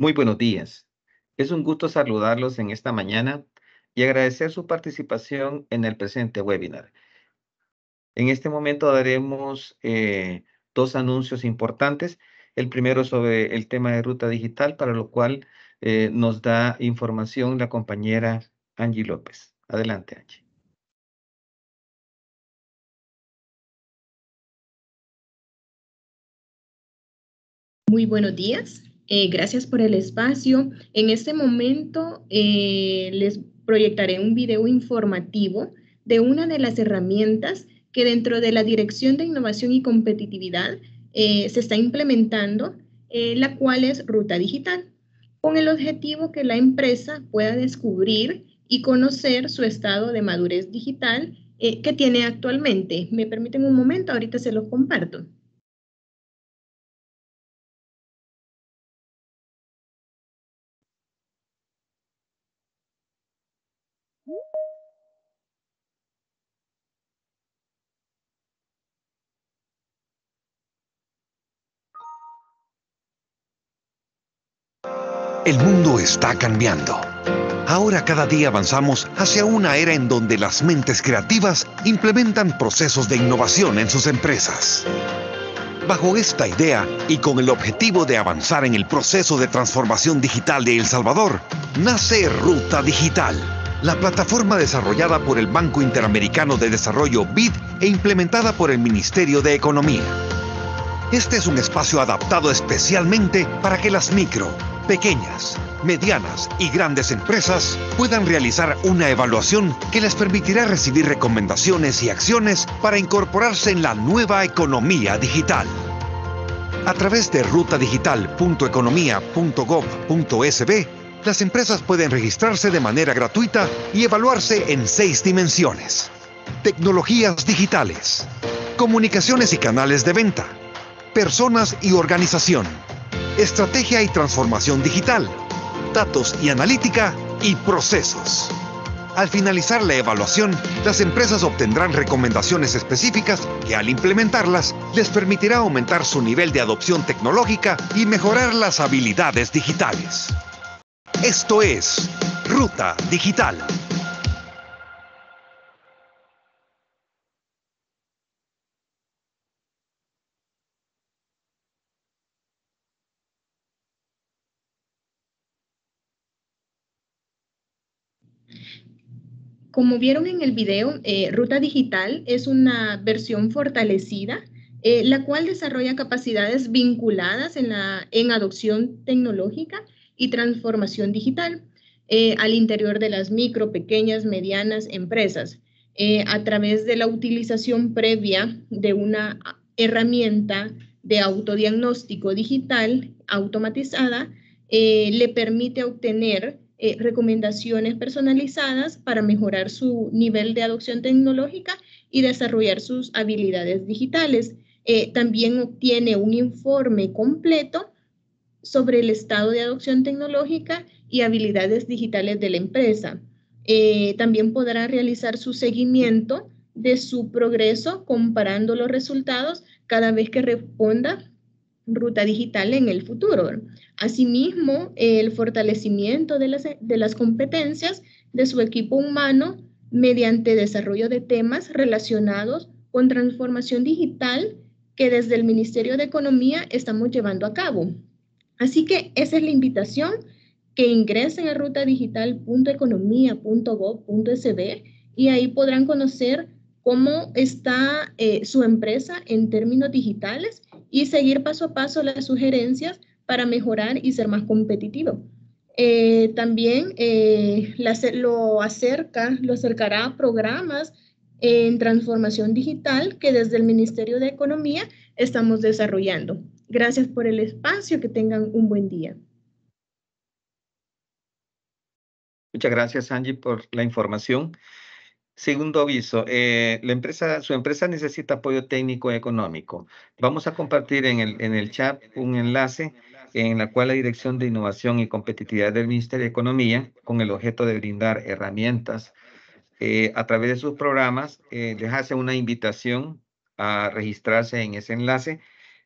Muy buenos días. Es un gusto saludarlos en esta mañana y agradecer su participación en el presente webinar. En este momento daremos eh, dos anuncios importantes. El primero sobre el tema de ruta digital, para lo cual eh, nos da información la compañera Angie López. Adelante, Angie. Muy buenos días. Eh, gracias por el espacio. En este momento eh, les proyectaré un video informativo de una de las herramientas que dentro de la Dirección de Innovación y Competitividad eh, se está implementando, la cual es Ruta Digital, con el objetivo que la empresa pueda descubrir y conocer su estado de madurez digital que tiene actualmente. ¿Me permiten un momento? Ahorita se lo comparto. El mundo está cambiando. Ahora cada día avanzamos hacia una era en donde las mentes creativas implementan procesos de innovación en sus empresas. Bajo esta idea y con el objetivo de avanzar en el proceso de transformación digital de El Salvador, nace Ruta Digital, la plataforma desarrollada por el Banco Interamericano de Desarrollo BID e implementada por el Ministerio de Economía. Este es un espacio adaptado especialmente para que las micro, pequeñas, medianas y grandes empresas puedan realizar una evaluación que les permitirá recibir recomendaciones y acciones para incorporarse en la nueva economía digital. A través de rutadigital.economía.gov.sb, las empresas pueden registrarse de manera gratuita y evaluarse en seis dimensiones. Tecnologías digitales, comunicaciones y canales de venta, personas y organización estrategia y transformación digital, datos y analítica y procesos. Al finalizar la evaluación, las empresas obtendrán recomendaciones específicas que al implementarlas les permitirá aumentar su nivel de adopción tecnológica y mejorar las habilidades digitales. Esto es Ruta Digital. Como vieron en el video, eh, Ruta Digital es una versión fortalecida, eh, la cual desarrolla capacidades vinculadas en, la, en adopción tecnológica y transformación digital eh, al interior de las micro, pequeñas, medianas empresas, a través de la utilización previa de una herramienta de autodiagnóstico digital automatizada, le permite obtener eh, recomendaciones personalizadas para mejorar su nivel de adopción tecnológica y desarrollar sus habilidades digitales. Eh, también obtiene un informe completo sobre el estado de adopción tecnológica y habilidades digitales de la empresa. Eh, también podrá realizar su seguimiento de su progreso comparando los resultados cada vez que responda ruta digital en el futuro. Asimismo, el fortalecimiento de las, competencias de su equipo humano mediante desarrollo de temas relacionados con transformación digital que desde el Ministerio de Economía estamos llevando a cabo. Así que esa es la invitación que ingresen a rutadigital.economía.gov.sb y ahí podrán conocer cómo está eh, su empresa en términos digitales y seguir paso a paso las sugerencias para mejorar y ser más competitivo. Eh, también eh, lo acerca, lo acercará a programas en transformación digital que desde el Ministerio de Economía estamos desarrollando. Gracias por el espacio, que tengan un buen día. Muchas gracias, Angie, por la información. Segundo aviso, eh, su empresa necesita apoyo técnico y económico. Vamos a compartir en el, chat un enlace en la cual la Dirección de Innovación y Competitividad del Ministerio de Economía, con el objeto de brindar herramientas eh, a través de sus programas, eh, les hace una invitación a registrarse en ese enlace,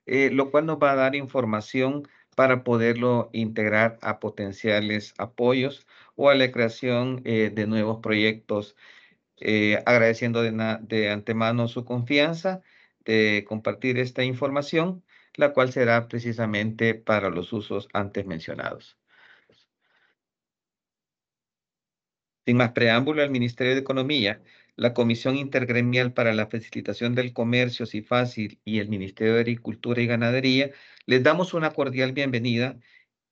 lo cual nos va a dar información para poderlo integrar a potenciales apoyos o a la creación de nuevos proyectos eh, agradeciendo de, antemano su confianza de compartir esta información, la cual será precisamente para los usos antes mencionados. Sin más preámbulo, al Ministerio de Economía, la Comisión Intergremial para la Facilitación del Comercio, fácil y el Ministerio de Agricultura y Ganadería, les damos una cordial bienvenida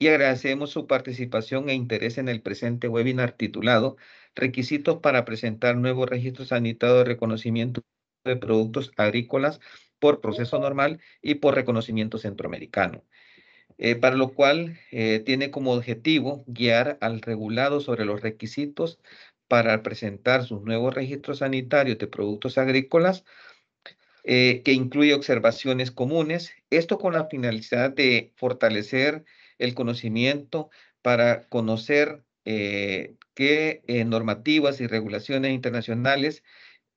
y agradecemos su participación e interés en el presente webinar titulado Requisitos para presentar nuevos registros sanitarios de reconocimiento de productos agrícolas por proceso normal y por reconocimiento centroamericano. Eh, para lo cual eh, tiene como objetivo guiar al regulado sobre los requisitos para presentar sus nuevos registros sanitarios de productos agrícolas, eh, que incluye observaciones comunes, esto con la finalidad de fortalecer el conocimiento para conocer eh, qué eh, normativas y regulaciones internacionales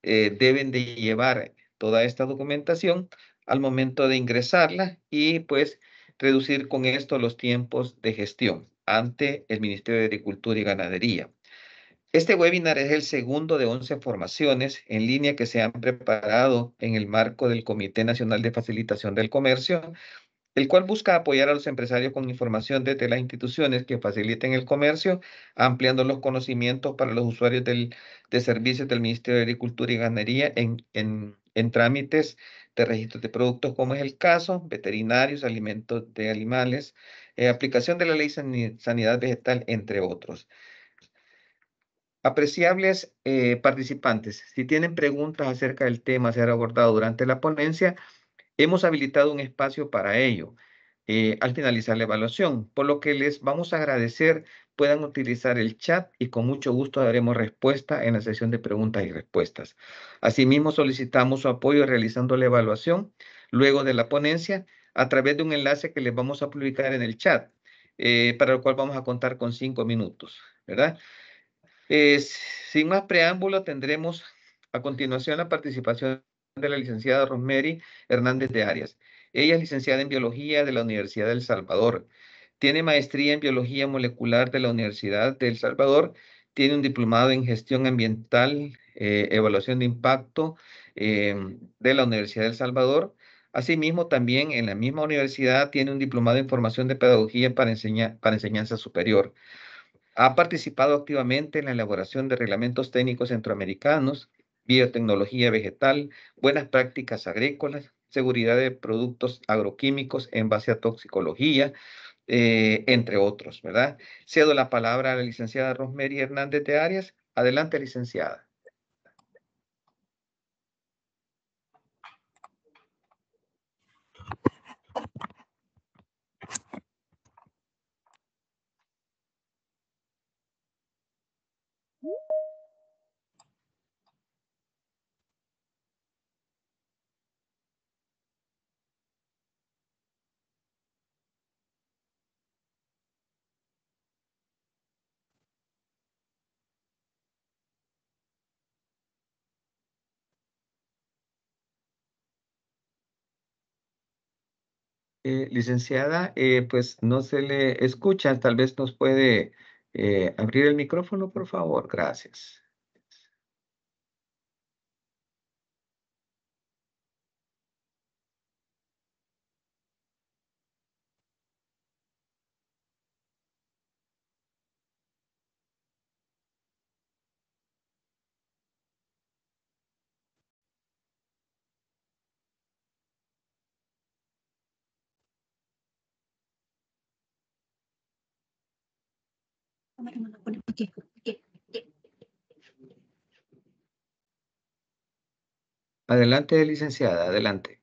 eh, deben de llevar toda esta documentación al momento de ingresarla y pues reducir con esto los tiempos de gestión ante el Ministerio de Agricultura y Ganadería. Este webinar es el segundo de 11 formaciones en línea que se han preparado en el marco del Comité Nacional de Facilitación del Comercio el cual busca apoyar a los empresarios con información desde las instituciones que faciliten el comercio, ampliando los conocimientos para los usuarios del, de servicios del Ministerio de Agricultura y Ganadería en, trámites de registro de productos, como es el caso, veterinarios, alimentos de animales, eh, aplicación de la ley sanidad vegetal, entre otros. Apreciables eh, participantes, si tienen preguntas acerca del tema se ser abordado durante la ponencia, Hemos habilitado un espacio para ello eh, al finalizar la evaluación, por lo que les vamos a agradecer puedan utilizar el chat y con mucho gusto daremos respuesta en la sesión de preguntas y respuestas. Asimismo, solicitamos su apoyo realizando la evaluación luego de la ponencia a través de un enlace que les vamos a publicar en el chat, eh, para el cual vamos a contar con cinco minutos, ¿verdad? Eh, sin más preámbulo, tendremos a continuación la participación de la licenciada Rosemary Hernández de Arias. Ella es licenciada en Biología de la Universidad del Salvador. Tiene maestría en Biología Molecular de la Universidad del Salvador. Tiene un diplomado en Gestión Ambiental, eh, Evaluación de Impacto em, de la Universidad del Salvador. Asimismo, también en la misma universidad tiene un diplomado en Formación de Pedagogía para Enseñanza Superior. Ha participado activamente en la elaboración de reglamentos técnicos centroamericanos biotecnología vegetal, buenas prácticas agrícolas, seguridad de productos agroquímicos en base a toxicología, eh, entre otros, ¿verdad? Cedo la palabra a la licenciada Rosemary Hernández de Arias. Adelante, licenciada. Eh, licenciada, eh, pues no se le escucha, tal vez nos puede eh, abrir el micrófono, por favor, gracias. Adelante, licenciada, adelante.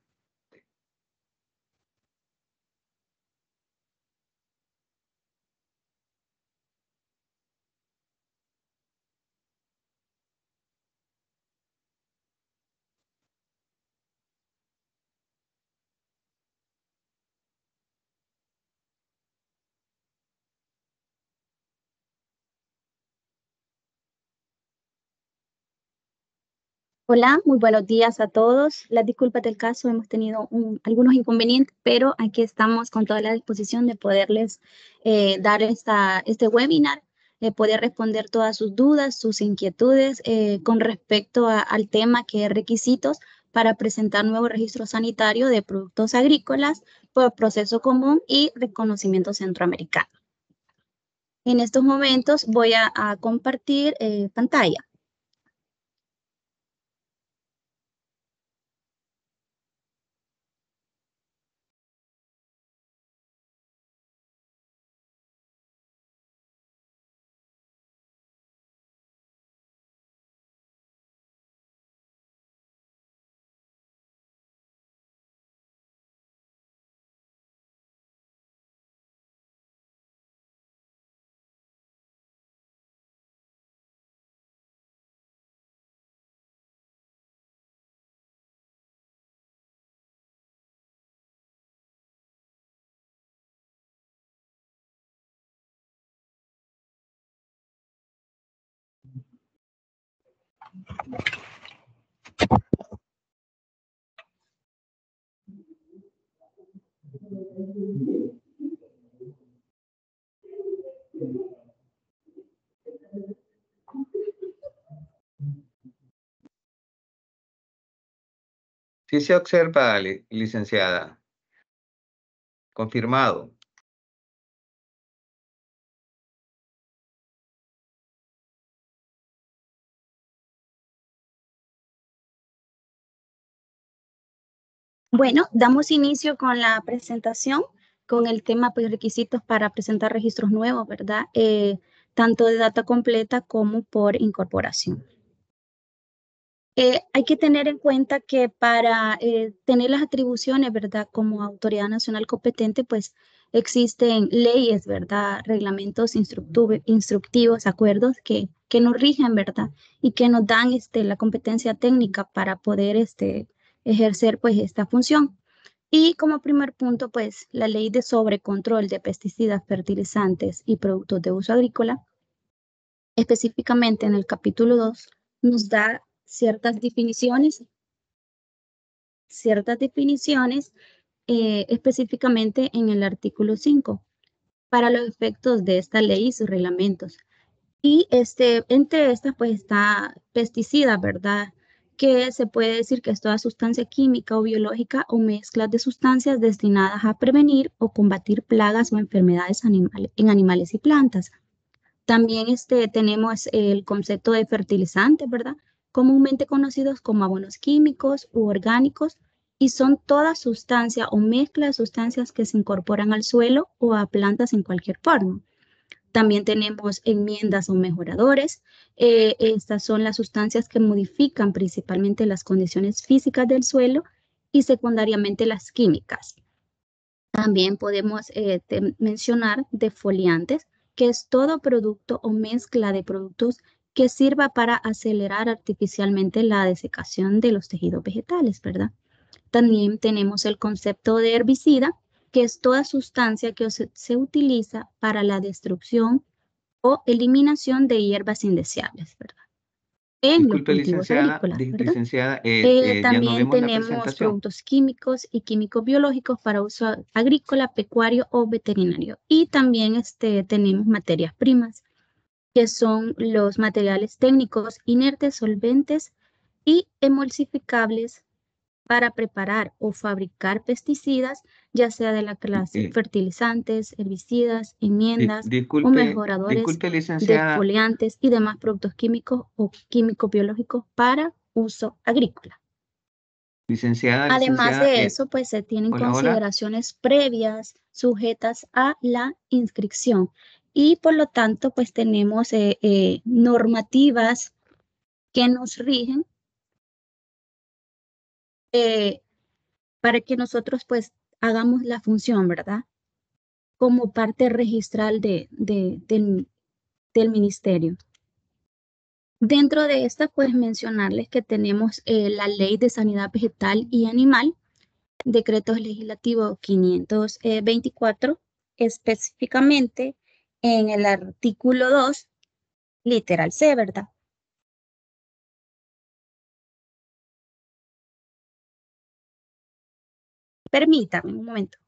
Hola, muy buenos días a todos. Las disculpas del caso, hemos tenido algunos inconvenientes, pero aquí estamos con toda la disposición de poderles eh, dar este webinar, eh, poder responder todas sus dudas, sus inquietudes eh, con respecto al tema que es requisitos para presentar nuevo registro sanitario de productos agrícolas por proceso común y reconocimiento centroamericano. En estos momentos voy a compartir pantalla. Si se observa, licenciada. Confirmado. Bueno, damos inicio con la presentación, con el tema pues, requisitos para presentar registros nuevos, ¿verdad? Eh, tanto de data completa como por incorporación. Eh, hay que tener en cuenta que para eh, tener las atribuciones, ¿verdad? Como autoridad nacional competente, pues existen leyes, ¿verdad? Reglamentos instructivos, acuerdos que, que nos rigen, ¿verdad? Y que nos dan este, la competencia técnica para poder este, ejercer pues esta función. Y como primer punto, pues la ley de sobrecontrol de pesticidas, fertilizantes y productos de uso agrícola, específicamente en el capítulo 2, nos da ciertas definiciones, ciertas definiciones eh, específicamente en el artículo 5 para los efectos de esta ley y sus reglamentos. Y este, entre estas pues está pesticida ¿verdad? que se puede decir que es toda sustancia química o biológica o mezcla de sustancias destinadas a prevenir o combatir plagas o enfermedades en animales y plantas. También este, tenemos el concepto de fertilizantes, ¿verdad? Comúnmente conocidos como abonos químicos u orgánicos y son toda sustancia o mezcla de sustancias que se incorporan al suelo o a plantas en cualquier forma. También tenemos enmiendas o mejoradores. Eh, estas son las sustancias que modifican principalmente las condiciones físicas del suelo y secundariamente las químicas. También podemos eh, mencionar defoliantes, que es todo producto o mezcla de productos que sirva para acelerar artificialmente la desecación de los tejidos vegetales, ¿verdad? También tenemos el concepto de herbicida, que es toda sustancia que se, utiliza para la destrucción o eliminación de hierbas indeseables, ¿verdad? En los cultivos agrícolas, también tenemos productos químicos y químicos biológicos para uso agrícola, pecuario o veterinario. Y también este, tenemos materias primas, que son los materiales técnicos inertes, solventes y emulsificables para preparar o fabricar pesticidas, ya sea de la clase fertilizantes, herbicidas, enmiendas o mejoradores, exfoliantes y demás productos químicos o químico biológicos para uso agrícola. Licenciada, Además de eh, eso, pues se tienen consideraciones previas sujetas a la inscripción y por lo tanto, pues tenemos eh, eh, normativas que nos rigen eh, para que nosotros pues hagamos la función, ¿verdad? Como parte registral de, del, ministerio. Dentro de esta, pues mencionarles que tenemos eh, la Ley de Sanidad Vegetal y Animal, Decreto Legislativo 524, eh, específicamente en el artículo 2, literal C, ¿verdad? Permítame un momento.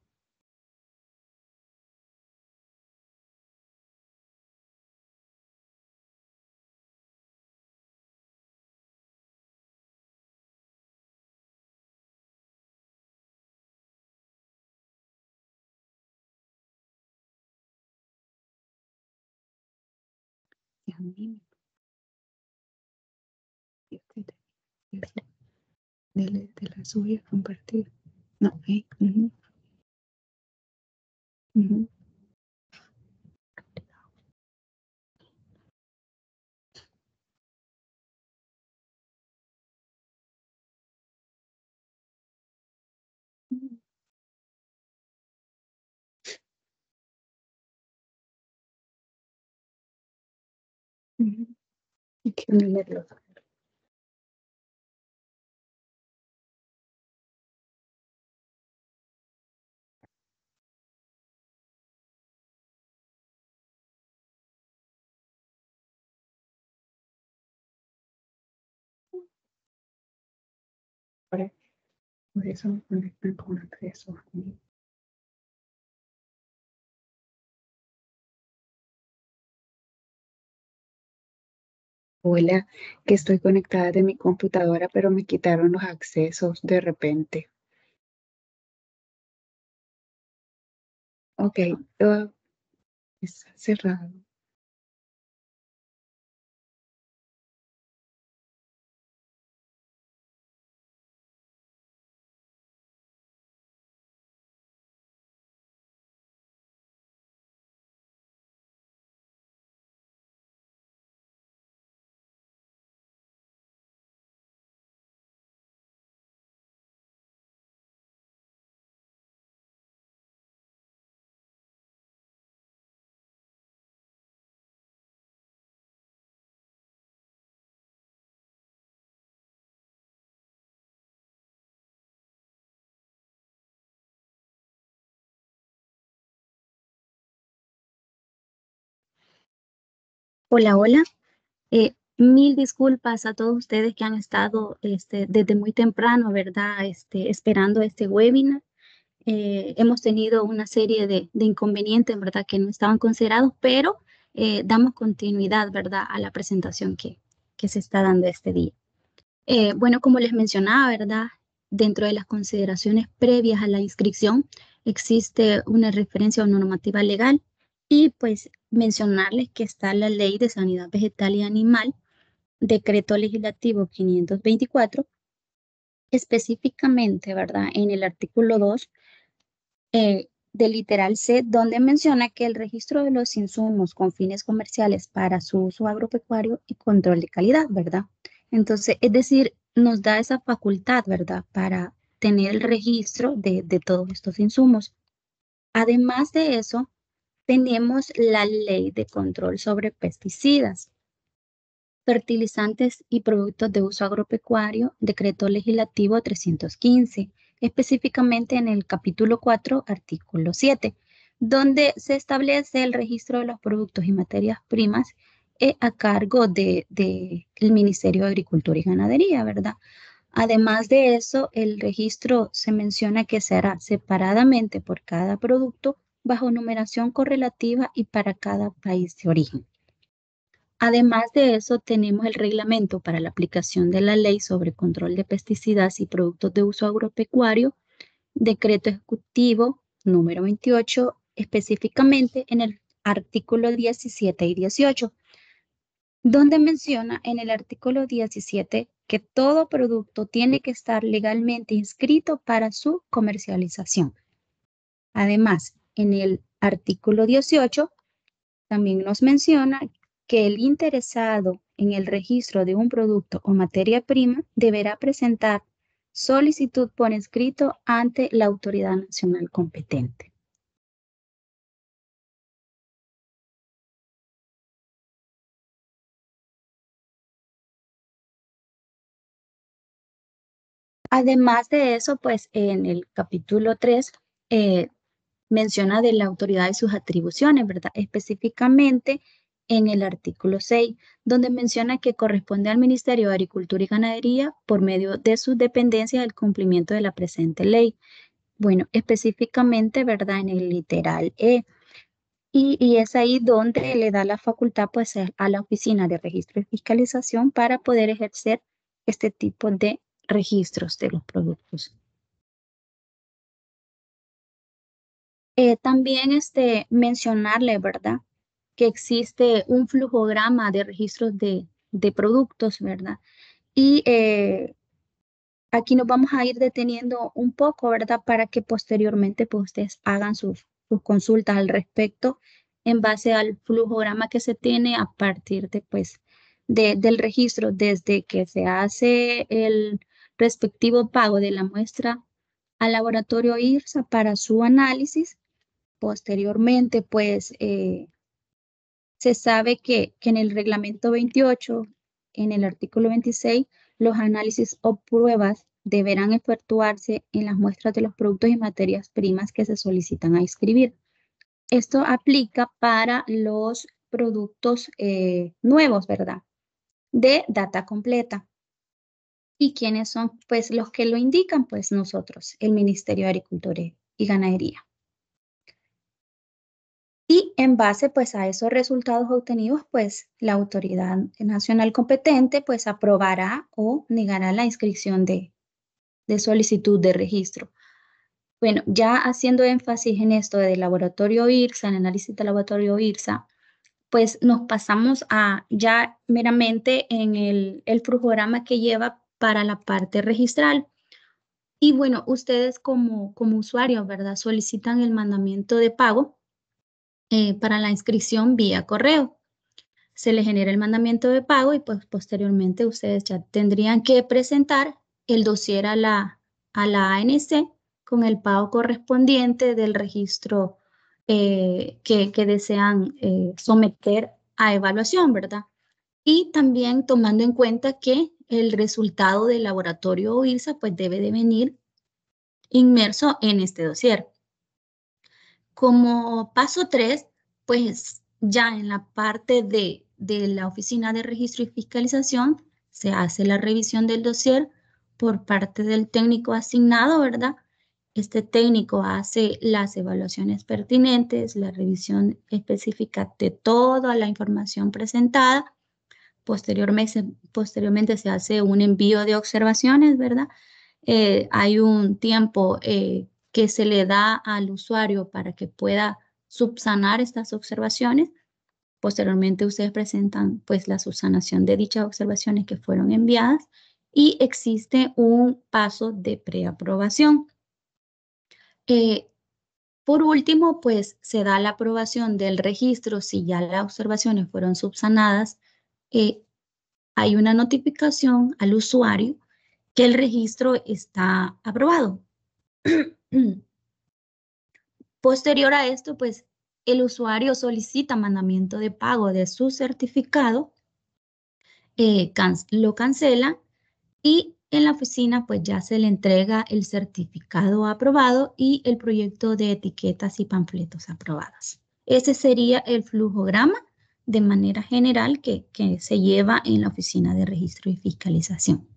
Dele, de la suya, compartir. Not me. Mm-hmm. Mm-hmm. Mm-hmm. Okay, in the it. Por eso conectan con acceso Hola, que estoy conectada de mi computadora, pero me quitaron los accesos de repente. Ok, todo está cerrado. Hola, hola. Eh, mil disculpas a todos ustedes que han estado este, desde muy temprano, ¿verdad? Este, esperando este webinar. Eh, hemos tenido una serie de, inconvenientes, ¿verdad? Que no estaban considerados, pero eh, damos continuidad, ¿verdad? A la presentación que, que se está dando este día. bueno, como les mencionaba, ¿verdad? Dentro de las consideraciones previas a la inscripción existe una referencia o normativa legal y pues mencionarles que está la Ley de Sanidad Vegetal y Animal, decreto legislativo 524, específicamente, ¿verdad? En el artículo 2 eh, de del literal C, donde menciona que el registro de los insumos con fines comerciales para su uso agropecuario y control de calidad, ¿verdad? Entonces, es decir, nos da esa facultad, ¿verdad? Para tener el registro de todos estos insumos. Además de eso, tenemos la ley de control sobre pesticidas, fertilizantes y productos de uso agropecuario, decreto legislativo 315, específicamente en el capítulo 4, artículo 7, donde se establece el registro de los productos y materias primas eh, a cargo del de, el Ministerio de Agricultura y Ganadería, ¿verdad? Además de eso, el registro se menciona que será separadamente por cada producto bajo numeración correlativa y para cada país de origen. Además de eso, tenemos el reglamento para la aplicación de la ley sobre control de pesticidas y productos de uso agropecuario, decreto ejecutivo número 28, específicamente en el artículo 17 y 18, donde menciona en el artículo 17 que todo producto tiene que estar legalmente inscrito para su comercialización. Además, en el artículo 18 también nos menciona que el interesado en el registro de un producto o materia prima deberá presentar solicitud por escrito ante la autoridad nacional competente. Además de eso, pues en el capítulo 3 menciona de la autoridad y sus atribuciones, ¿verdad? Específicamente en el artículo 6, donde menciona que corresponde al Ministerio de Agricultura y Ganadería por medio de sus dependencias el cumplimiento de la presente ley. Bueno, específicamente, ¿verdad? En el literal E. Y, es ahí donde le da la facultad pues, a la Oficina de Registro y Fiscalización para poder ejercer este tipo de registros de los productos. Eh, también este, mencionarle, ¿verdad? Que existe un flujograma de registros de, productos, ¿verdad? Y eh, aquí nos vamos a ir deteniendo un poco, ¿verdad? Para que posteriormente pues, ustedes hagan sus, sus consultas al respecto en base al flujograma que se tiene a partir de, pues, del registro, desde que se hace el respectivo pago de la muestra al laboratorio IRSA para su análisis Posteriormente, pues eh, se sabe que, en el reglamento 28, en el artículo 26, los análisis o pruebas deberán efectuarse en las muestras de los productos y materias primas que se solicitan a inscribir. Esto aplica para los productos eh, nuevos, ¿verdad? De data completa. ¿Y quiénes son? Pues los que lo indican, pues nosotros, el Ministerio de Agricultura y Ganadería. Y en base pues a esos resultados obtenidos, pues la autoridad nacional competente pues aprobará o negará la inscripción de, solicitud de registro. Bueno, ya haciendo énfasis en esto del laboratorio IRSA, el análisis del laboratorio IRSA, pues nos pasamos a ya meramente en el, el programa que lleva para la parte registral. Y bueno, ustedes como, como usuarios, ¿verdad? Solicitan el mandamiento de pago eh, para la inscripción vía correo. Se le genera el mandamiento de pago y pues posteriormente ustedes ya tendrían que presentar el dossier a la, a la ANC con el pago correspondiente del registro eh, que, desean eh, someter a evaluación, ¿verdad? Y también tomando en cuenta que el resultado del laboratorio o IRSA pues debe de venir inmerso en este dossier. Como paso 3, pues ya en la parte de, de la Oficina de Registro y Fiscalización se hace la revisión del dossier por parte del técnico asignado, ¿verdad? Este técnico hace las evaluaciones pertinentes, la revisión específica de toda la información presentada. Posteriormente, posteriormente se hace un envío de observaciones, ¿verdad? Eh, hay un tiempo eh, que se le da al usuario para que pueda subsanar estas observaciones. Posteriormente ustedes presentan pues la subsanación de dichas observaciones que fueron enviadas y existe un paso de preaprobación. Eh, por último, pues se da la aprobación del registro si ya las observaciones fueron subsanadas. Eh, hay una notificación al usuario que el registro está aprobado. Posterior a esto, pues el usuario solicita mandamiento de pago de su certificado, eh, lo cancela y en la oficina pues ya se le entrega el certificado aprobado y el proyecto de etiquetas y panfletos aprobados. Ese sería el flujograma de manera general que, que se lleva en la oficina de registro y fiscalización.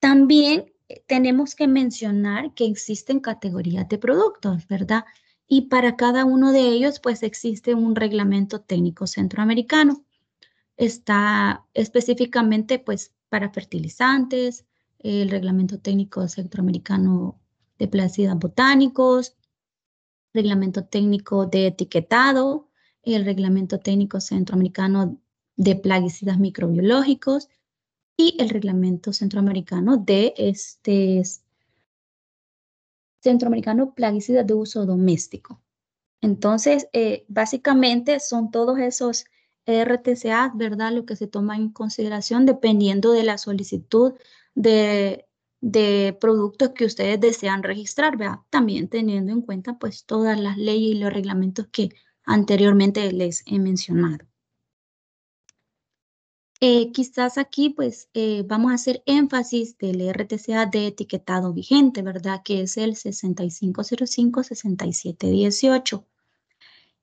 También eh, tenemos que mencionar que existen categorías de productos, ¿verdad? Y para cada uno de ellos, pues existe un reglamento técnico centroamericano. Está específicamente, pues, para fertilizantes, el reglamento técnico centroamericano de plaguicidas botánicos, reglamento técnico de etiquetado, el reglamento técnico centroamericano de plaguicidas microbiológicos y el reglamento centroamericano de este centroamericano plaguicidas de uso doméstico. Entonces, eh, básicamente son todos esos RTCA, ¿verdad? Lo que se toma en consideración dependiendo de la solicitud de, de productos que ustedes desean registrar, ¿verdad? También teniendo en cuenta pues todas las leyes y los reglamentos que anteriormente les he mencionado. Eh, quizás aquí pues eh, vamos a hacer énfasis del RTCA de etiquetado vigente, ¿verdad? Que es el 6505-6718.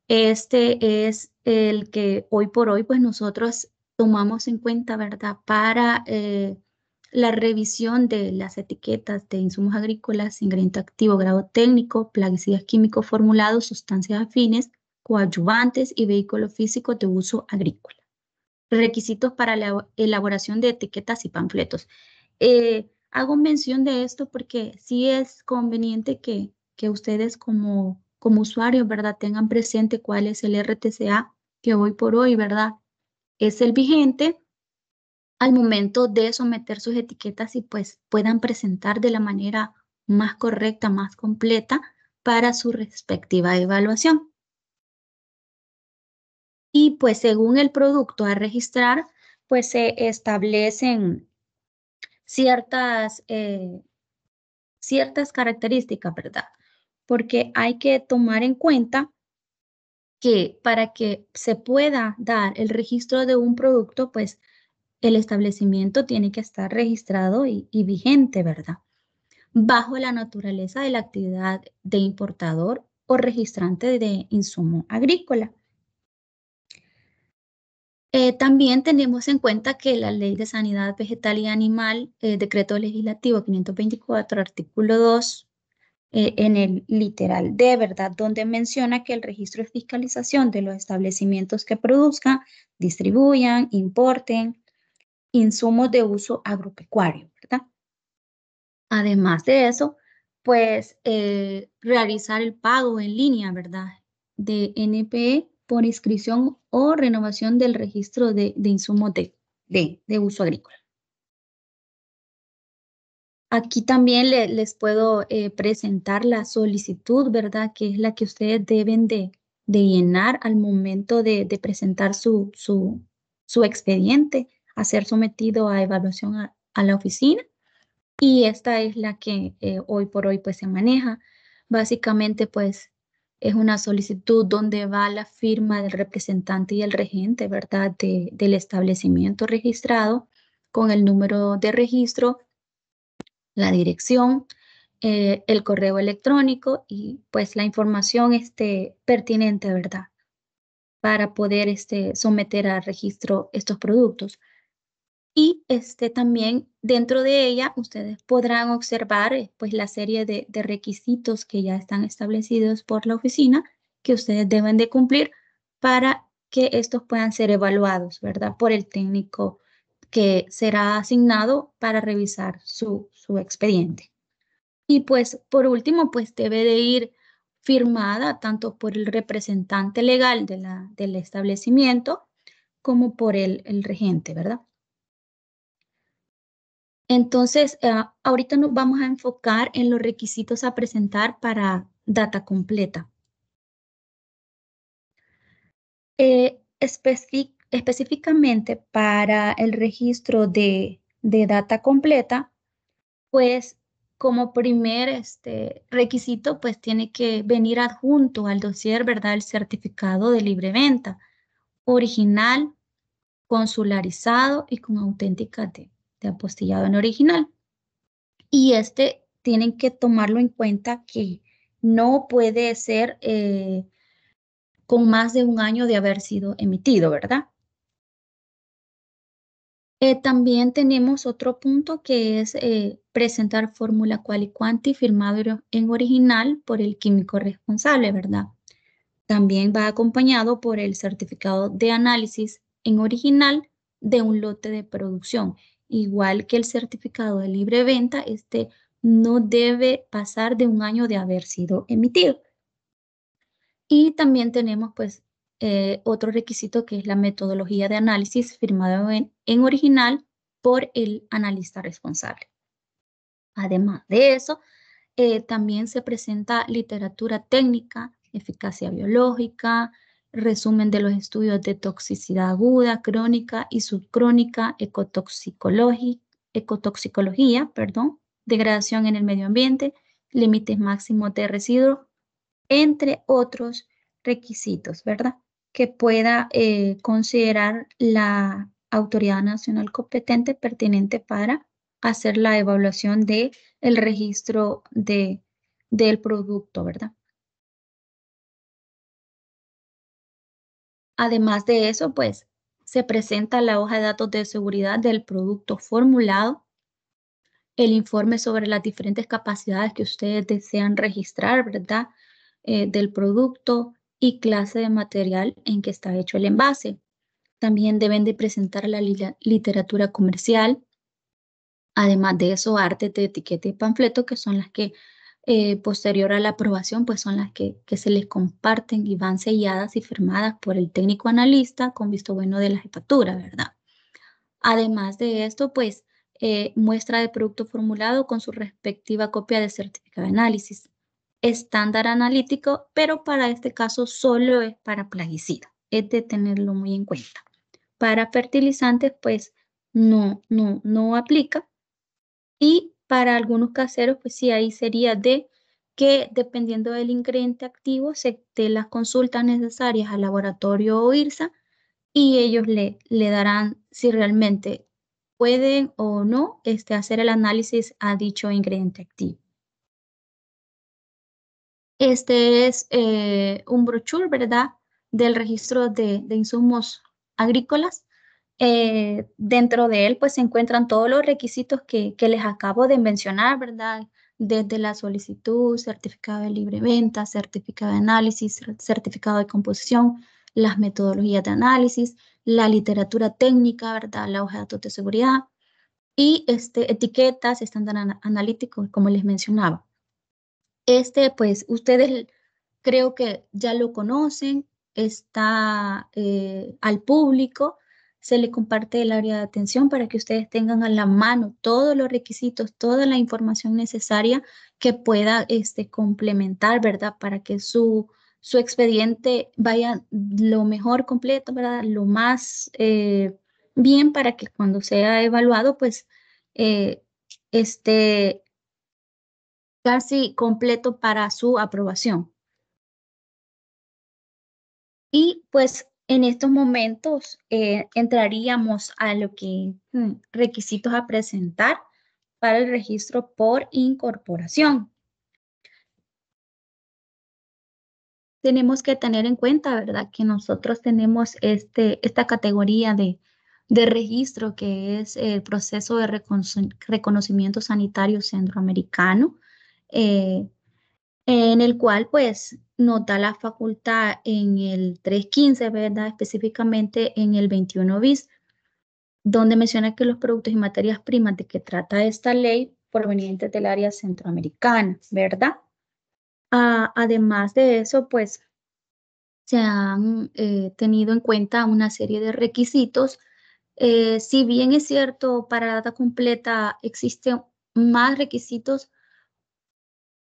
Este es el que hoy por hoy pues nosotros tomamos en cuenta, ¿verdad? Para eh, la revisión de las etiquetas de insumos agrícolas, ingrediente activo, grado técnico, plaguicidas químicos formulados, sustancias afines, coadyuvantes y vehículos físicos de uso agrícola requisitos para la elaboración de etiquetas y panfletos. Eh, hago mención de esto porque sí es conveniente que, que ustedes como, como usuarios, ¿verdad? Tengan presente cuál es el RTCA que hoy por hoy, ¿verdad? Es el vigente al momento de someter sus etiquetas y pues puedan presentar de la manera más correcta, más completa para su respectiva evaluación y pues según el producto a registrar, pues se establecen ciertas, eh, ciertas características, ¿verdad? Porque hay que tomar en cuenta que para que se pueda dar el registro de un producto, pues el establecimiento tiene que estar registrado y vigente, ¿verdad? Bajo la naturaleza de la actividad de importador o registrante de insumo agrícola. Eh, también tenemos en cuenta que la Ley de Sanidad Vegetal y Animal, eh, Decreto Legislativo 524, artículo 2, eh, en el literal D, verdad, donde menciona que el registro de fiscalización de los establecimientos que produzcan, distribuyan, importen insumos de uso agropecuario, ¿verdad? Además de eso, pues realizar el pago en línea, ¿verdad? De NPE por inscripción o renovación del registro de, de insumos de, uso agrícola. Aquí también les puedo eh, presentar la solicitud, ¿verdad? Que es la que ustedes deben de, llenar al momento de, presentar su, su, expediente a ser sometido a evaluación a, la oficina. Y esta es la que eh, hoy por hoy pues se maneja. Básicamente pues es una solicitud donde va la firma del representante y el regente, ¿verdad? del establecimiento registrado con el número de registro, la dirección, eh, el correo electrónico y pues la información este, pertinente, ¿verdad? Para poder este, someter a registro estos productos. Y este, también dentro de ella ustedes podrán observar eh, pues, la serie de, requisitos que ya están establecidos por la oficina que ustedes deben de cumplir para que estos puedan ser evaluados, ¿verdad? Por el técnico que será asignado para revisar su, expediente. Y pues por último, pues debe de ir firmada tanto por el representante legal de la, del establecimiento como por el, el regente, ¿verdad? Entonces, ah, ahorita nos vamos a enfocar en los requisitos a presentar para data completa. Eh, específicamente para el registro de, data completa, pues como primer este, requisito, pues tiene que venir adjunto al dossier, ¿verdad? El certificado de libre venta, original, consularizado y con auténtica de apostillado en original. Y este tienen que tomarlo en cuenta que no puede ser eh, con más de un año de haber sido emitido, ¿verdad? Eh, también tenemos otro punto que es eh, presentar fórmula cual y cuanti firmado en original por el químico responsable, ¿verdad? También va acompañado por el certificado de análisis en original de un lote de producción igual que el certificado de libre venta, este no debe pasar de un año de haber sido emitido. Y también tenemos pues eh, otro requisito que es la metodología de análisis firmado en, original por el analista responsable. Además de eso, eh, también se presenta literatura técnica, eficacia biológica, resumen de los estudios de toxicidad aguda, crónica y subcrónica, ecotoxicología, degradación en el medio ambiente, límites máximos de residuos, entre otros requisitos, ¿verdad? Que pueda eh, considerar la autoridad nacional competente pertinente para hacer la evaluación del el registro de, del producto, ¿verdad? Además de eso, pues se presenta la hoja de datos de seguridad del producto formulado, el informe sobre las diferentes capacidades que ustedes desean registrar, ¿verdad? Eh, del producto y clase de material en que está hecho el envase. También deben de presentar la literatura comercial, además de eso, artes de etiqueta y panfleto, que son las que eh, posterior a la aprobación, pues son las que, se les comparten y van selladas y firmadas por el técnico analista con visto bueno de la jefatura, ¿verdad? Además de esto, pues eh, muestra de producto formulado con su respectiva copia de certificado de análisis. Estándar analítico, pero para este caso solo es para plaguicida. Es de tenerlo muy en cuenta. Para fertilizantes, pues no, no, no aplica. Y para algunos caseros, pues sí, ahí sería de que dependiendo del ingrediente activo, se dé las consultas necesarias al laboratorio o IRSA y ellos le, le darán si realmente pueden o no este, hacer el análisis a dicho ingrediente activo. Este es eh, un brochure, ¿verdad?, del registro de insumos agrícolas eh, dentro de él pues se encuentran todos los requisitos que, les acabo de mencionar, ¿verdad? Desde la solicitud, certificado de libre venta, certificado de análisis, certificado de composición, las metodologías de análisis, la literatura técnica, ¿verdad? La hoja de datos de seguridad y este, etiquetas, estándar analítico, como les mencionaba. Este, pues, ustedes creo que ya lo conocen, está eh, al público, se le comparte el área de atención para que ustedes tengan a la mano todos los requisitos, toda la información necesaria que pueda este, complementar, ¿verdad? Para que su, su expediente vaya lo mejor completo, ¿verdad? Lo más eh, bien para que cuando sea evaluado, pues, eh, este casi completo para su aprobación. Y pues en estos momentos eh, entraríamos a lo que hmm, requisitos a presentar para el registro por incorporación. Tenemos que tener en cuenta, ¿verdad? Que nosotros tenemos este, esta categoría de, registro que es el proceso de reconocimiento sanitario centroamericano. Eh, en el cual pues nota la facultad en el 315, ¿verdad? Específicamente en el 21 bis, donde menciona que los productos y materias primas de que trata esta ley provenientes del área centroamericana, ¿verdad? Ah, además de eso, pues se han eh, tenido en cuenta una serie de requisitos. Eh, si bien es cierto, para la data completa existen más requisitos,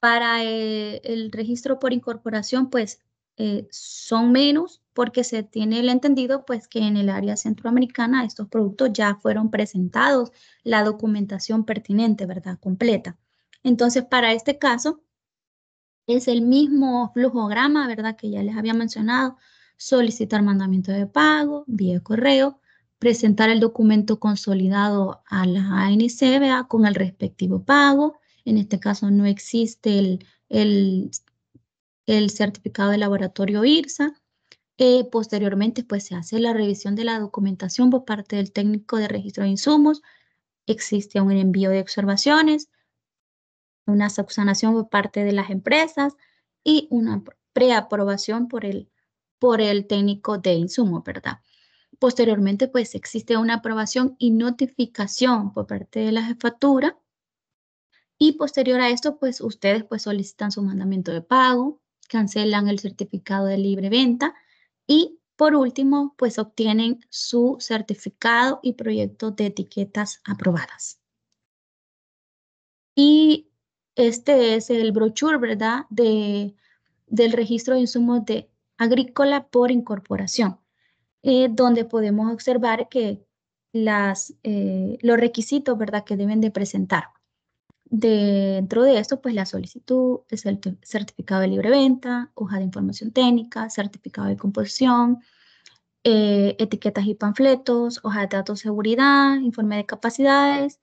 para eh, el registro por incorporación, pues eh, son menos porque se tiene el entendido pues que en el área centroamericana estos productos ya fueron presentados, la documentación pertinente, ¿verdad? Completa. Entonces, para este caso, es el mismo flujograma, ¿verdad? Que ya les había mencionado, solicitar mandamiento de pago vía correo, presentar el documento consolidado a la ANICBA con el respectivo pago, en este caso no existe el, certificado de laboratorio IRSA. Eh, posteriormente, pues se hace la revisión de la documentación por parte del técnico de registro de insumos. Existe un envío de observaciones, una subsanación por parte de las empresas y una preaprobación por el, por el técnico de insumo ¿verdad? Posteriormente, pues existe una aprobación y notificación por parte de la jefatura y posterior a esto, pues ustedes pues solicitan su mandamiento de pago, cancelan el certificado de libre venta y por último, pues obtienen su certificado y proyecto de etiquetas aprobadas. Y este es el brochure, ¿verdad? del registro de insumos de agrícola por incorporación, eh, donde podemos observar que las, eh, los requisitos, ¿verdad? Que deben de presentar. Dentro de esto, pues la solicitud, es el certificado de libre venta, hoja de información técnica, certificado de composición, eh, etiquetas y panfletos, hoja de datos de seguridad, informe de capacidades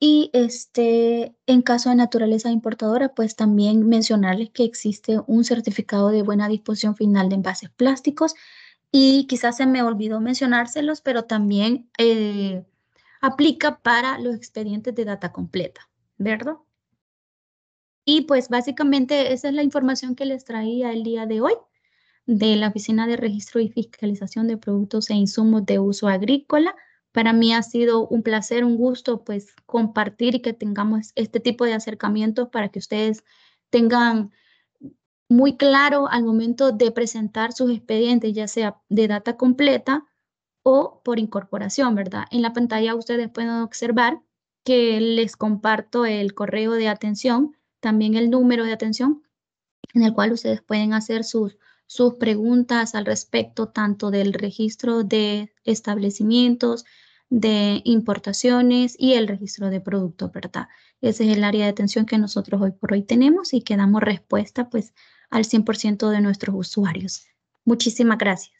y este, en caso de naturaleza importadora, pues también mencionarles que existe un certificado de buena disposición final de envases plásticos y quizás se me olvidó mencionárselos, pero también eh, aplica para los expedientes de data completa. ¿verdad? Y pues básicamente esa es la información que les traía el día de hoy de la Oficina de Registro y Fiscalización de Productos e Insumos de Uso Agrícola. Para mí ha sido un placer, un gusto pues compartir y que tengamos este tipo de acercamientos para que ustedes tengan muy claro al momento de presentar sus expedientes, ya sea de data completa o por incorporación, ¿verdad? En la pantalla ustedes pueden observar que les comparto el correo de atención, también el número de atención, en el cual ustedes pueden hacer sus, sus preguntas al respecto tanto del registro de establecimientos, de importaciones y el registro de producto, ¿verdad? Ese es el área de atención que nosotros hoy por hoy tenemos y que damos respuesta pues al 100% de nuestros usuarios. Muchísimas gracias.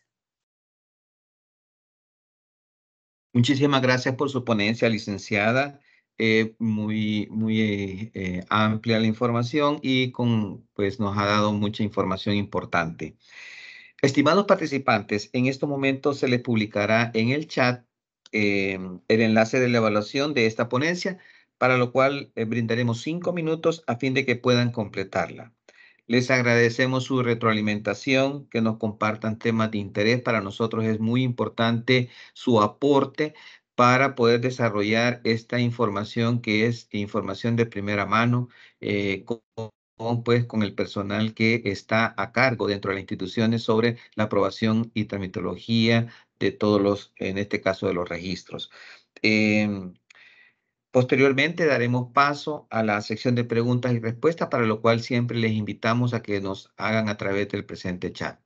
Muchísimas gracias por su ponencia, licenciada. Eh, muy, muy eh, eh, amplia la información y con, pues, nos ha dado mucha información importante. Estimados participantes, en este momento se les publicará en el chat el enlace de la evaluación de esta ponencia, para lo cual brindaremos cinco minutos a fin de que puedan completarla. Les agradecemos su retroalimentación, que nos compartan temas de interés. Para nosotros es muy importante su aporte para poder desarrollar esta información que es información de primera mano eh, con, pues, con el personal que está a cargo dentro de las instituciones sobre la aprobación y tramitología de todos los, en este caso, de los registros. Em, posteriormente daremos paso a la sección de preguntas y respuestas, para lo cual siempre les invitamos a que nos hagan a través del presente chat.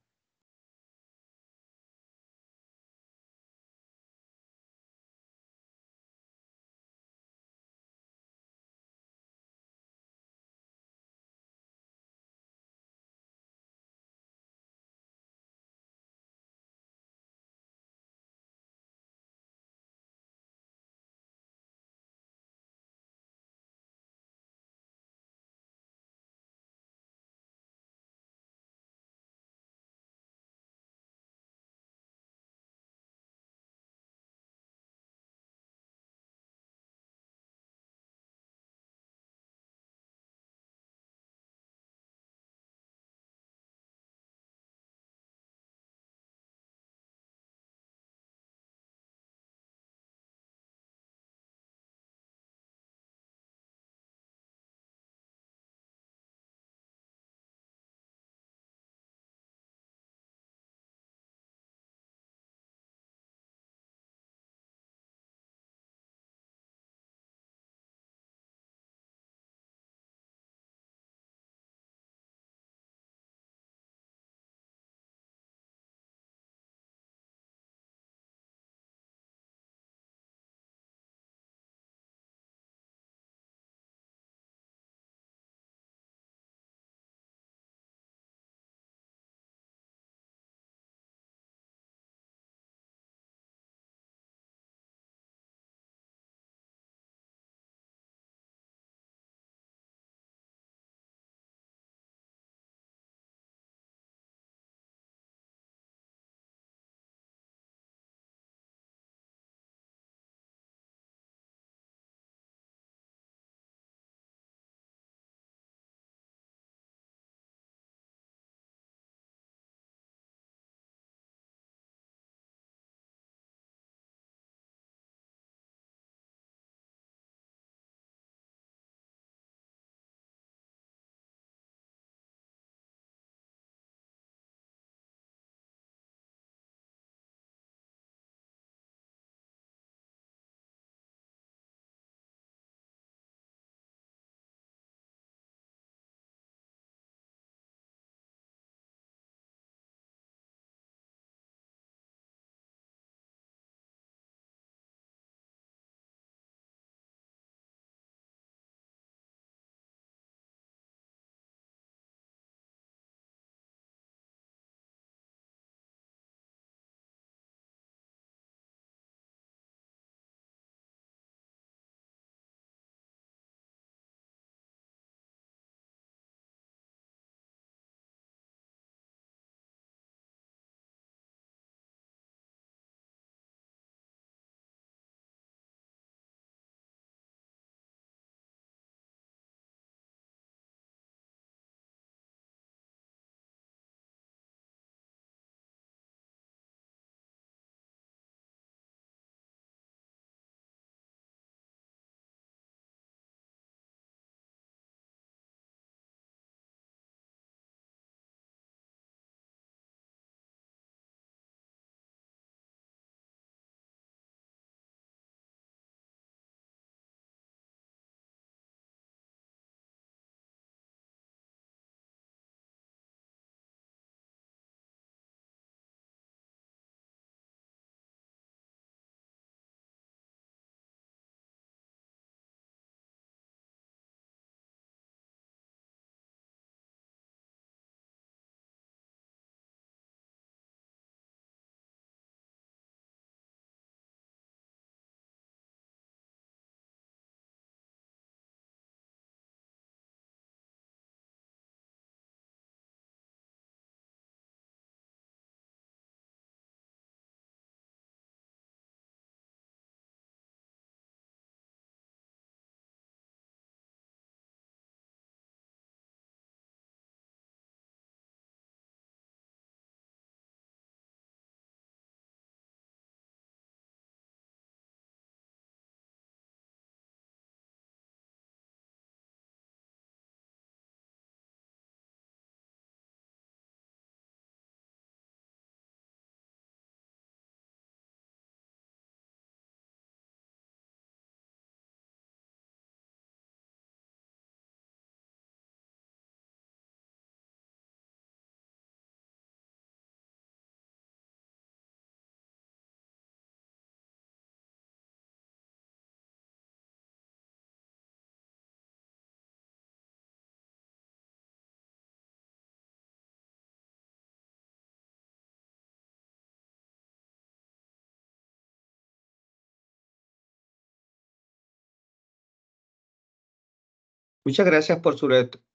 Muchas gracias por su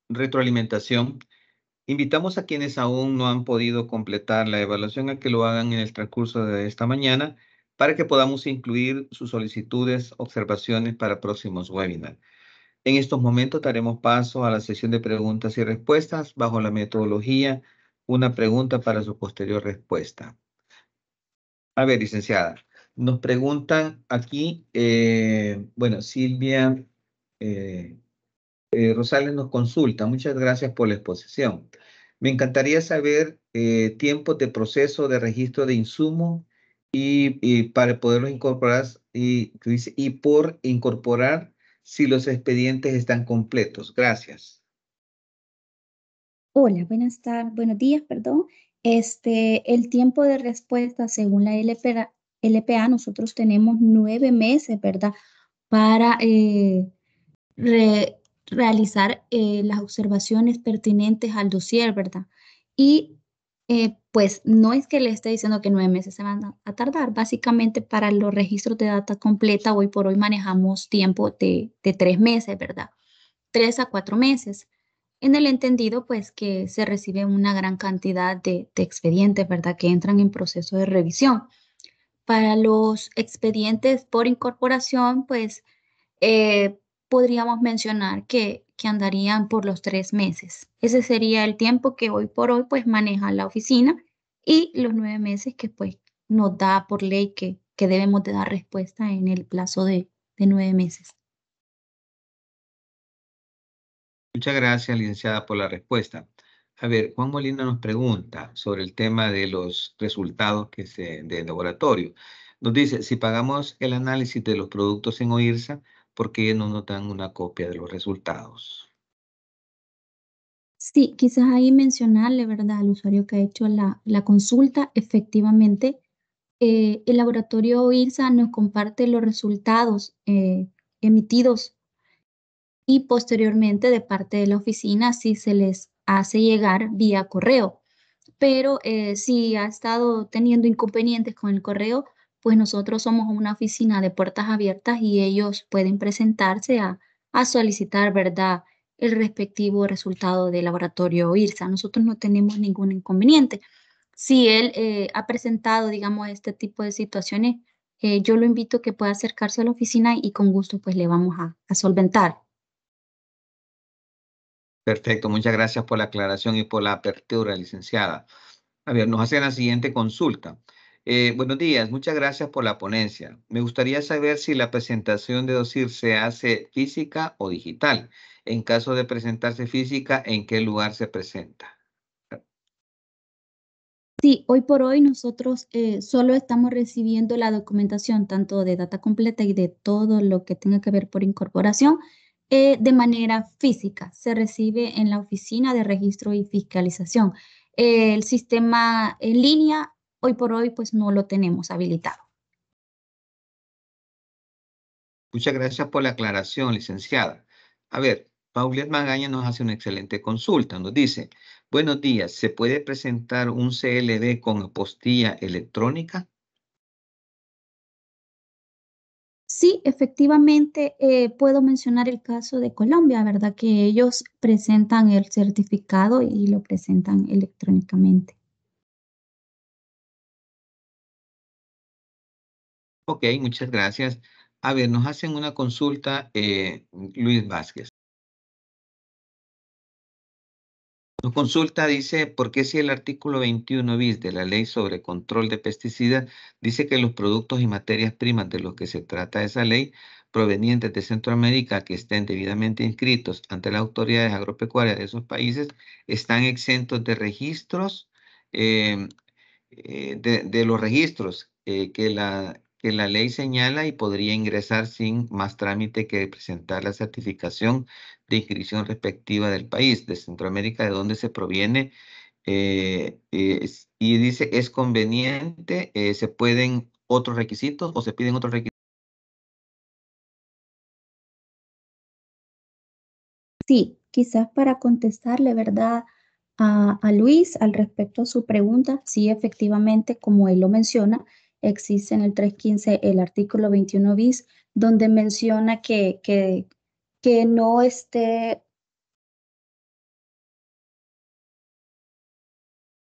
retroalimentación. Invitamos a quienes aún no han podido completar la evaluación a que lo hagan en el transcurso de esta mañana para que podamos incluir sus solicitudes, observaciones para próximos webinars. En estos momentos daremos paso a la sesión de preguntas y respuestas bajo la metodología una pregunta para su posterior respuesta. A ver, licenciada, nos preguntan aquí, eh, bueno, Silvia eh, eh, Rosales nos consulta, muchas gracias por la exposición. Me encantaría saber eh, tiempos de proceso de registro de insumo y, para poderlo incorporar y, y por incorporar si los expedientes están completos. Gracias. Hola, buenas tardes, buenos días, perdón. Este, el tiempo de respuesta según la LPA, nosotros tenemos nueve meses, ¿verdad? Para eh, re, realizar eh, las observaciones pertinentes al dossier, ¿verdad? Y eh, pues no es que le esté diciendo que nueve meses se van a tardar. Básicamente para los registros de data completa, hoy por hoy manejamos tiempo de, tres meses, ¿verdad? Tres a cuatro meses. En el entendido, pues que se recibe una gran cantidad de, expedientes, ¿verdad? Que entran en proceso de revisión. Para los expedientes por incorporación, pues eh, podríamos mencionar que, que andarían por los tres meses. Ese sería el tiempo que hoy por hoy pues maneja la oficina y los nueve meses que pues nos da por ley que, que debemos de dar respuesta en el plazo de, de nueve meses. Muchas gracias, licenciada, por la respuesta. A ver, Juan Molina nos pregunta sobre el tema de los resultados que se, de laboratorio. Nos dice, si pagamos el análisis de los productos en OIRSA, porque no nos dan una copia de los resultados. Sí, quizás ahí mencionarle, ¿verdad?, al usuario que ha hecho la, la consulta, efectivamente, eh, el laboratorio IRSA nos comparte los resultados eh, emitidos y posteriormente de parte de la oficina si se les hace llegar vía correo. Pero eh, si ha estado teniendo inconvenientes con el correo, pues nosotros somos una oficina de puertas abiertas y ellos pueden presentarse a, solicitar, ¿verdad?, el respectivo resultado del laboratorio IRSA. Nosotros no tenemos ningún inconveniente. Si él eh, ha presentado, digamos, este tipo de situaciones, eh, yo lo invito a que pueda acercarse a la oficina y con gusto pues le vamos a, a solventar. Perfecto, muchas gracias por la aclaración y por la apertura, licenciada. A ver, nos hace la siguiente consulta. Eh, buenos días, muchas gracias por la ponencia. Me gustaría saber si la presentación de DOCIR se hace física o digital. En caso de presentarse física, ¿en qué lugar se presenta? Sí, hoy por hoy nosotros eh, solo estamos recibiendo la documentación tanto de data completa y de todo lo que tenga que ver por incorporación eh, de manera física. Se recibe en la oficina de registro y fiscalización. el sistema en línea hoy por hoy pues no lo tenemos habilitado. Muchas gracias por la aclaración, licenciada. A ver, Paulette Magaña nos hace una excelente consulta. Nos dice, buenos días, ¿se puede presentar un CLD con apostilla electrónica? Sí, efectivamente, eh, puedo mencionar el caso de Colombia, ¿verdad? Que ellos presentan el certificado y lo presentan electrónicamente. Ok, muchas gracias. A ver, nos hacen una consulta, eh, Luis Vázquez. Nos consulta, dice, ¿por qué si el artículo 21 bis de la ley sobre control de pesticidas dice que los productos y materias primas de los que se trata esa ley provenientes de Centroamérica que estén debidamente inscritos ante las autoridades agropecuarias de esos países están exentos de registros, eh, eh, de, los registros que la que la ley señala y podría ingresar sin más trámite que presentar la certificación de inscripción respectiva del país, de Centroamérica, de donde se proviene. Eh, y dice, es conveniente, eh, se pueden otros requisitos o se piden otros requisitos. Sí, quizás para contestarle, ¿verdad? A, a Luis al respecto a su pregunta, sí, efectivamente, como él lo menciona, existe en el 315 el artículo 21 bis, donde menciona que, que, no esté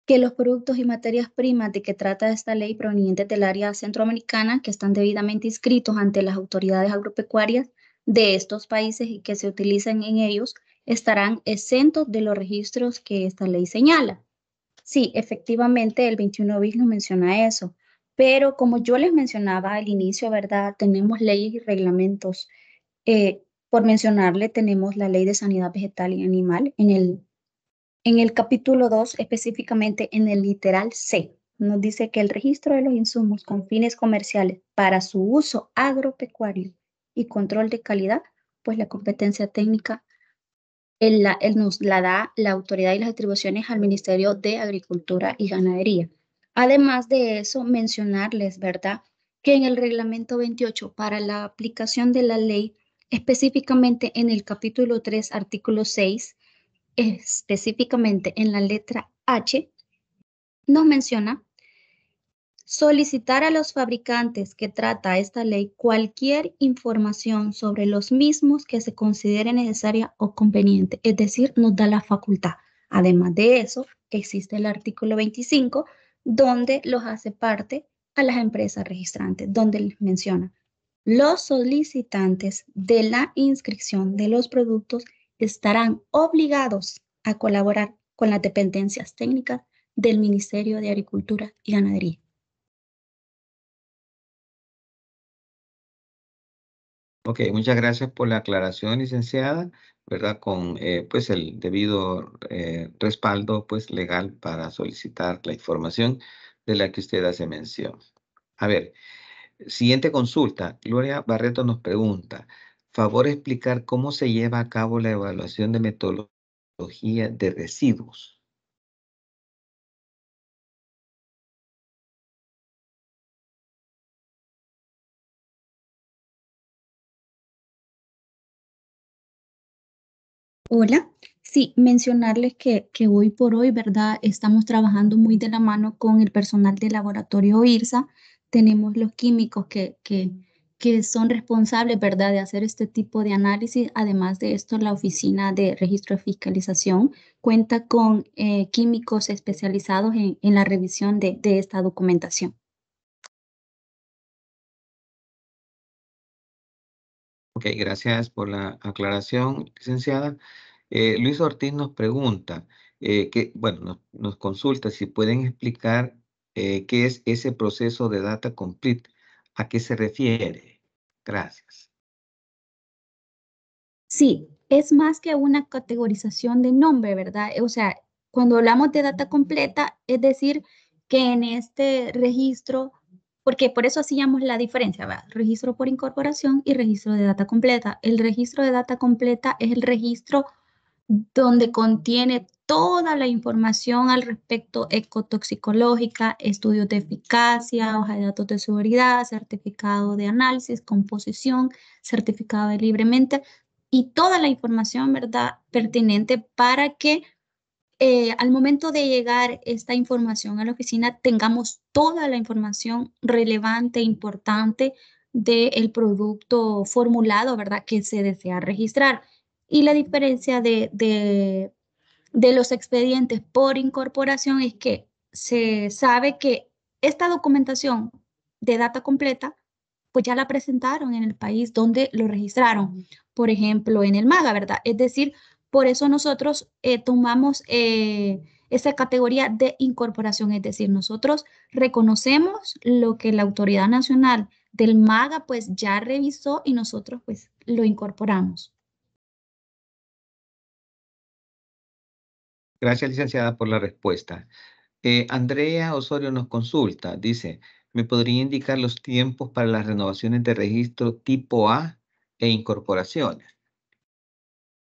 que los productos y materias primas de que trata esta ley provenientes del área centroamericana que están debidamente inscritos ante las autoridades agropecuarias de estos países y que se utilizan en ellos estarán exentos de los registros que esta ley señala. Sí, efectivamente el 21 bis no menciona eso. Pero como yo les mencionaba al inicio, ¿verdad? Tenemos leyes y reglamentos. Eh, por mencionarle, tenemos la ley de sanidad vegetal y animal en el, en el capítulo 2, específicamente en el literal C. Nos dice que el registro de los insumos con fines comerciales para su uso agropecuario y control de calidad, pues la competencia técnica nos la da la autoridad y las atribuciones al Ministerio de Agricultura y Ganadería. Además de eso, mencionarles, ¿verdad? Que en el reglamento 28 para la aplicación de la ley, específicamente en el capítulo 3, artículo 6, específicamente en la letra H, nos menciona solicitar a los fabricantes que trata esta ley cualquier información sobre los mismos que se considere necesaria o conveniente, es decir, nos da la facultad. Además de eso, existe el artículo 25 donde los hace parte a las empresas registrantes, donde les menciona, los solicitantes de la inscripción de los productos estarán obligados a colaborar con las dependencias técnicas del Ministerio de Agricultura y Ganadería. Ok, muchas gracias por la aclaración, licenciada, ¿verdad? Con eh, pues el debido eh, respaldo pues legal para solicitar la información de la que usted hace mención. A ver, siguiente consulta. Gloria Barreto nos pregunta, favor explicar cómo se lleva a cabo la evaluación de metodología de residuos. Hola. Sí, mencionarles que, que, hoy por hoy, ¿verdad? Estamos trabajando muy de la mano con el personal del laboratorio IRSA. Tenemos los químicos que, que, que son responsables, ¿verdad?, de hacer este tipo de análisis. Además de esto, la Oficina de Registro de Fiscalización cuenta con eh, químicos especializados en, la revisión de esta documentación. Ok, gracias por la aclaración, licenciada. Eh, Luis Ortiz nos pregunta, eh, que, bueno, nos, consulta si pueden explicar eh, qué es ese proceso de data complete, a qué se refiere. Gracias. Sí, es más que una categorización de nombre, ¿verdad? O sea, cuando hablamos de data completa, es decir, que en este registro porque por eso hacíamos la diferencia, ¿verdad? registro por incorporación y registro de data completa. El registro de data completa es el registro donde contiene toda la información al respecto ecotoxicológica, estudios de eficacia, hoja de datos de seguridad, certificado de análisis, composición, certificado de libremente y toda la información, ¿verdad?, pertinente para que eh, al momento de llegar esta información a la oficina tengamos toda la información relevante, e importante del producto formulado, ¿verdad? Que se desea registrar. Y la diferencia de, de, de los expedientes por incorporación es que se sabe que esta documentación de data completa, pues ya la presentaron en el país donde lo registraron, por ejemplo, en el MAGA, ¿verdad? Es decir, por eso nosotros eh, tomamos eh, esa categoría de incorporación, es decir, nosotros reconocemos lo que la autoridad nacional del MAGA pues ya revisó y nosotros pues lo incorporamos. Gracias, licenciada, por la respuesta. Eh, Andrea Osorio nos consulta, dice, ¿me podría indicar los tiempos para las renovaciones de registro tipo A e incorporaciones?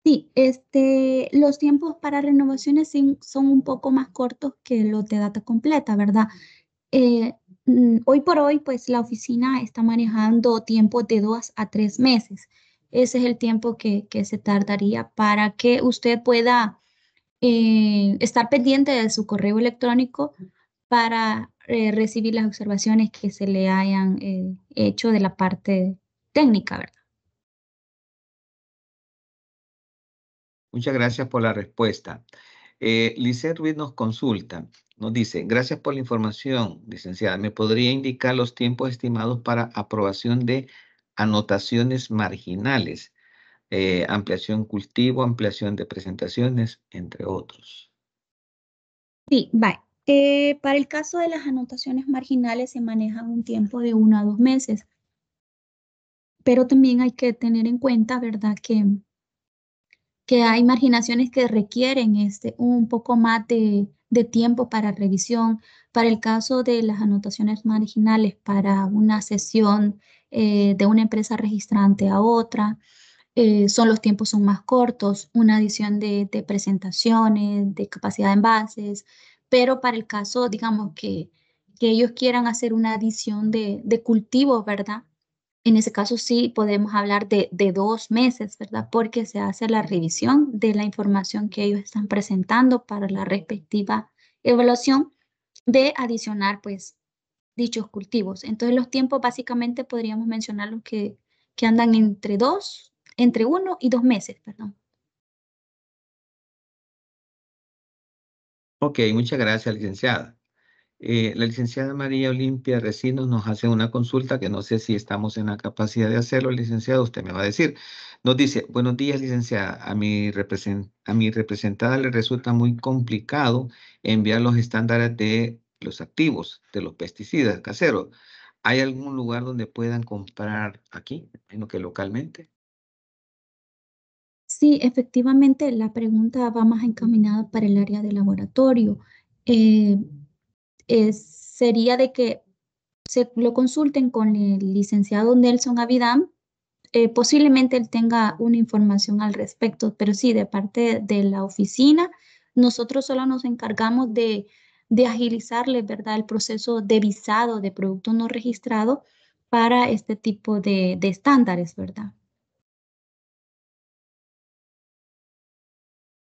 Sí, este, los tiempos para renovaciones son un poco más cortos que los de data completa, ¿verdad? Eh, mm, hoy por hoy, pues la oficina está manejando tiempos de dos a tres meses. Ese es el tiempo que, se tardaría para que usted pueda eh, estar pendiente de su correo electrónico para eh, recibir las observaciones que se le hayan hecho de la parte técnica, ¿verdad? Muchas gracias por la respuesta. Eh, Ruiz nos consulta, nos dice, gracias por la información, licenciada. ¿Me podría indicar los tiempos estimados para aprobación de anotaciones marginales? Eh, ampliación cultivo, ampliación de presentaciones, entre otros. Sí, vale. Eh, para el caso de las anotaciones marginales se maneja un tiempo de uno a dos meses, pero también hay que tener en cuenta, ¿verdad?, que que hay marginaciones que requieren este, un poco más de, tiempo para revisión. Para el caso de las anotaciones marginales, para una sesión eh, de una empresa registrante a otra, eh, son los tiempos son más cortos, una adición de, de, presentaciones, de capacidad de envases, pero para el caso, digamos, que, que ellos quieran hacer una adición de, de ¿verdad? en ese caso sí podemos hablar de, dos meses, ¿verdad? Porque se hace la revisión de la información que ellos están presentando para la respectiva evaluación de adicionar, pues, dichos cultivos. Entonces, los tiempos básicamente podríamos mencionar los que, que andan entre dos, entre uno y dos meses, perdón. Ok, muchas gracias, licenciada. Eh, la licenciada María Olimpia Recinos nos hace una consulta que no sé si estamos en la capacidad de hacerlo, licenciado, usted me va a decir. Nos dice, buenos días, licenciada. A mi, representada le resulta muy complicado enviar los estándares de los activos, de los pesticidas caseros. ¿Hay algún lugar donde puedan comprar aquí, menos que localmente? Sí, efectivamente, la pregunta va más encaminada para el área de laboratorio. Eh, eh, sería de que se lo consulten con el licenciado Nelson Avidam. Eh, posiblemente él tenga una información al respecto, pero sí, de parte de la oficina, nosotros solo nos encargamos de, de agilizarle, ¿verdad?, el proceso de visado de producto no registrado para este tipo de, estándares, ¿verdad?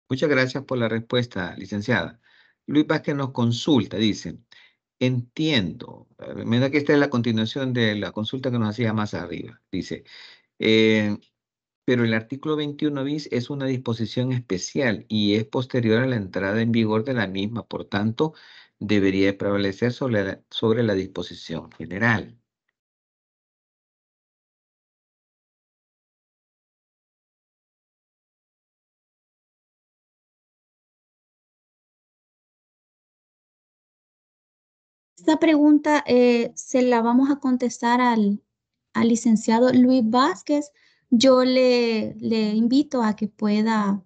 Muchas gracias por la respuesta, licenciada. Luis Vázquez nos consulta, dice, entiendo. da que esta es la continuación de la consulta que nos hacía más arriba. Dice, eh, pero el artículo 21 bis es una disposición especial y es posterior a la entrada en vigor de la misma. Por tanto, debería prevalecer sobre sobre la disposición general. Esta pregunta eh, se la vamos a contestar al, licenciado Luis Vázquez. Yo le, invito a que pueda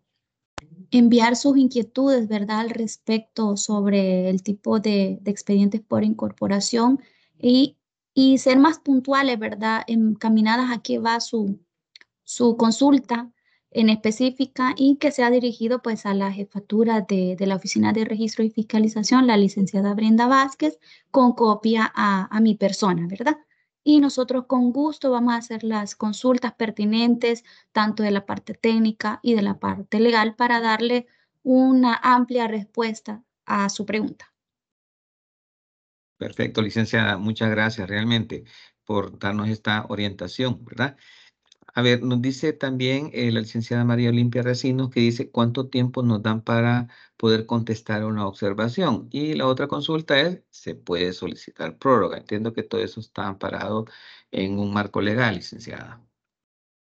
enviar sus inquietudes, ¿verdad?, al respecto sobre el tipo de, expedientes por incorporación y, ser más puntuales, ¿verdad?, encaminadas a qué va su consulta en específica y que se ha dirigido pues a la jefatura de, de la Oficina de Registro y Fiscalización, la licenciada Brenda Vázquez, con copia a, a mi persona, ¿verdad? y nosotros con gusto vamos a hacer las consultas pertinentes, tanto de la parte técnica y de la parte legal, para darle una amplia respuesta a su pregunta. Perfecto, licenciada. Muchas gracias realmente por darnos esta orientación, ¿verdad? A ver, nos dice también eh, la licenciada María Olimpia Recinos que dice cuánto tiempo nos dan para poder contestar una observación. Y la otra consulta es, ¿se puede solicitar prórroga? Entiendo que todo eso está amparado en un marco legal, licenciada.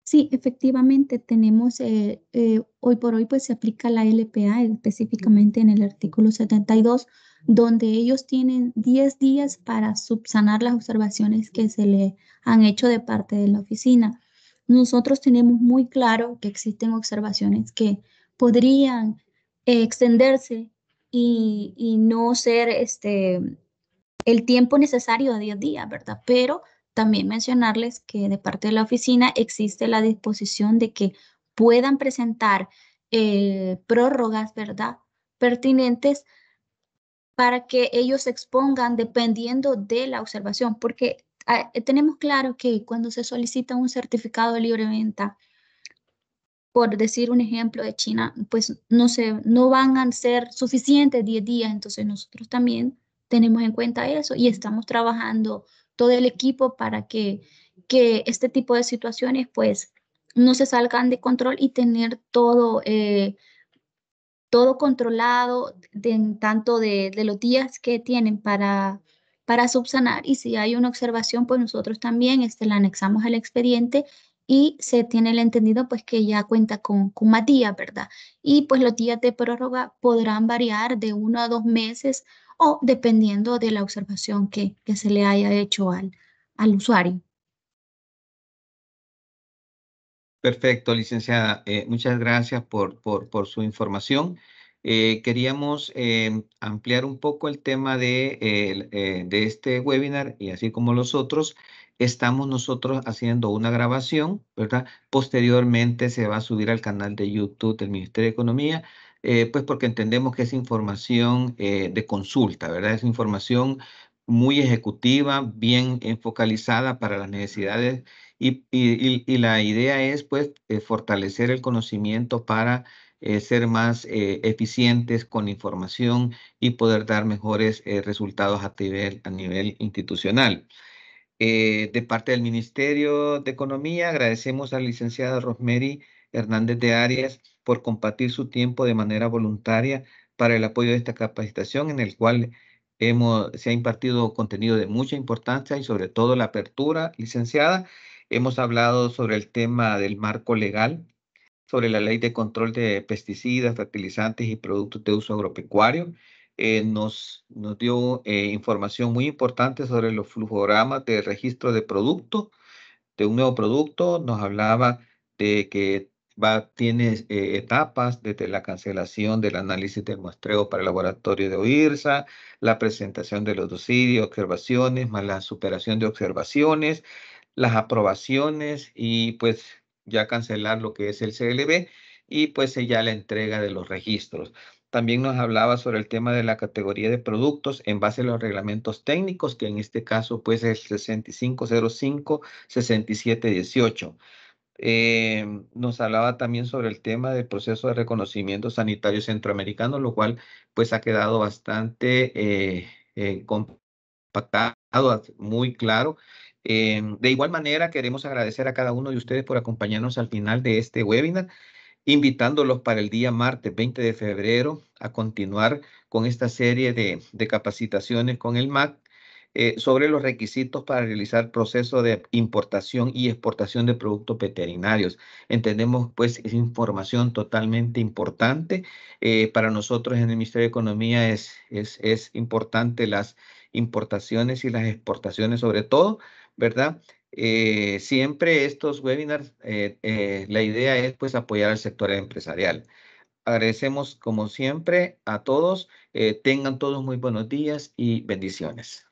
Sí, efectivamente tenemos, eh, eh, hoy por hoy pues se aplica la LPA específicamente en el artículo 72, donde ellos tienen 10 días para subsanar las observaciones que se le han hecho de parte de la oficina nosotros tenemos muy claro que existen observaciones que podrían eh, extenderse y, no ser este, el tiempo necesario a día a día, ¿verdad? Pero también mencionarles que de parte de la oficina existe la disposición de que puedan presentar eh, prórrogas, ¿verdad? Pertinentes para que ellos expongan dependiendo de la observación, porque Ah, eh, tenemos claro que cuando se solicita un certificado de libre venta, por decir un ejemplo de China, pues no, se, no van a ser suficientes 10 días, entonces nosotros también tenemos en cuenta eso y estamos trabajando todo el equipo para que, este tipo de situaciones pues no se salgan de control y tener todo, eh, todo controlado tanto de los días que tienen para para subsanar y si hay una observación, pues nosotros también este, la anexamos al expediente y se tiene el entendido pues que ya cuenta con, matías, ¿verdad? Y pues los días de prórroga podrán variar de uno a dos meses o dependiendo de la observación que, que se le haya hecho al, al usuario. Perfecto, licenciada. Eh, muchas gracias por, por su información. Eh, queríamos em, ampliar un poco el tema de, eh, de, este webinar y así como los otros, estamos nosotros haciendo una grabación, ¿verdad? Posteriormente se va a subir al canal de YouTube del Ministerio de Economía, eh, pues porque entendemos que es información de consulta, ¿verdad? Es información muy ejecutiva, bien enfocalizada para las necesidades y, y la idea es pues fortalecer el conocimiento para eh, ser más eh, eficientes con información y poder dar mejores eh, resultados a nivel, a nivel institucional. de parte del Ministerio de Economía, agradecemos a la licenciada Rosemary Hernández de Arias por compartir su tiempo de manera voluntaria para el apoyo de esta capacitación en el cual hemos, se ha impartido contenido de mucha importancia y sobre todo la apertura licenciada. Hemos hablado sobre el tema del marco legal sobre la ley de control de pesticidas, fertilizantes y productos de uso agropecuario. Eh, nos, nos dio eh, información muy importante sobre los flujogramas de registro de producto, de un nuevo producto. Nos hablaba de que va, tiene eh, etapas desde la cancelación del análisis del muestreo para el laboratorio de OIRSA, la presentación de los dosidios, observaciones, más la superación de observaciones, las aprobaciones y pues ya cancelar lo que es el CLB y pues eh, ya la entrega de los registros. También nos hablaba sobre el tema de la categoría de productos en base a los reglamentos técnicos, que en este caso pues es el 6505-6718. Em, nos hablaba también sobre el tema del proceso de reconocimiento sanitario centroamericano, lo cual pues ha quedado bastante eh, eh, compactado, muy claro Em, de igual manera, queremos agradecer a cada uno de ustedes por acompañarnos al final de este webinar, invitándolos para el día martes 20 de febrero a continuar con esta serie de, capacitaciones con el MAC eh, sobre los requisitos para realizar procesos de importación y exportación de productos veterinarios. Entendemos, pues, es información totalmente importante. Eh, para nosotros en el Ministerio de Economía es, es, es importante las importaciones y las exportaciones sobre todo, ¿verdad? Eh, siempre estos webinars, eh, eh, la idea es pues apoyar al sector empresarial. Agradecemos como siempre a todos. tengan todos muy buenos días y bendiciones.